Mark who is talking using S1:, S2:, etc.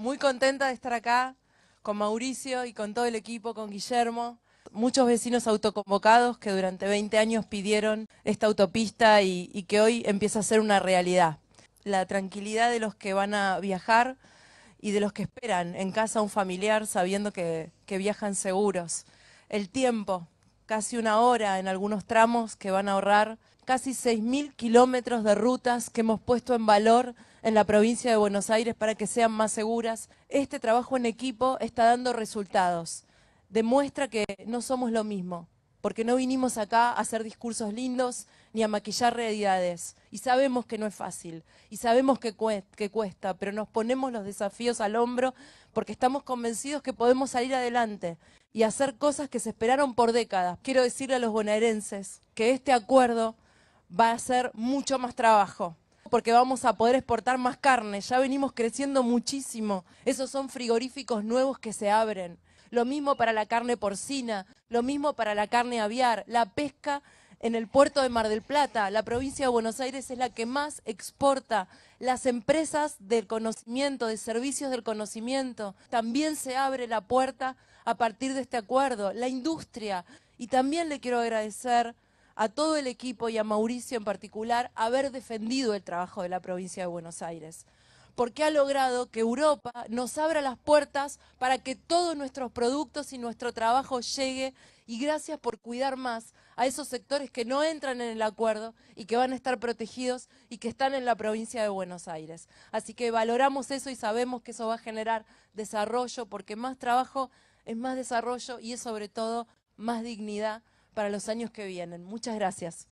S1: muy contenta de estar acá con Mauricio y con todo el equipo, con Guillermo. Muchos vecinos autoconvocados que durante 20 años pidieron esta autopista y, que hoy empieza a ser una realidad. La tranquilidad de los que van a viajar y de los que esperan en casa a un familiar sabiendo que viajan seguros. El tiempo, casi una hora en algunos tramos que van a ahorrar casi 6.000 kilómetros de rutas que hemos puesto en valor en la provincia de Buenos Aires para que sean más seguras. Este trabajo en equipo está dando resultados. Demuestra que no somos lo mismo, porque no vinimos acá a hacer discursos lindos ni a maquillar realidades. Y sabemos que no es fácil, y sabemos que, que cuesta, pero nos ponemos los desafíos al hombro porque estamos convencidos que podemos salir adelante y hacer cosas que se esperaron por décadas. Quiero decirle a los bonaerenses que este acuerdo va a ser mucho más trabajo, porque vamos a poder exportar más carne, ya venimos creciendo muchísimo, esos son frigoríficos nuevos que se abren, lo mismo para la carne porcina, lo mismo para la carne aviar, la pesca en el puerto de Mar del Plata. La provincia de Buenos Aires es la que más exporta. Las empresas del conocimiento, de servicios del conocimiento, también se abre la puerta a partir de este acuerdo. La industria. Y también le quiero agradecer a todo el equipo y a Mauricio en particular haber defendido el trabajo de la provincia de Buenos Aires porque ha logrado que Europa nos abra las puertas para que todos nuestros productos y nuestro trabajo llegue y gracias por cuidar más a esos sectores que no entran en el acuerdo y que van a estar protegidos y que están en la provincia de Buenos Aires. Así que valoramos eso y sabemos que eso va a generar desarrollo porque más trabajo es más desarrollo y es sobre todo más dignidad para los años que vienen. Muchas gracias.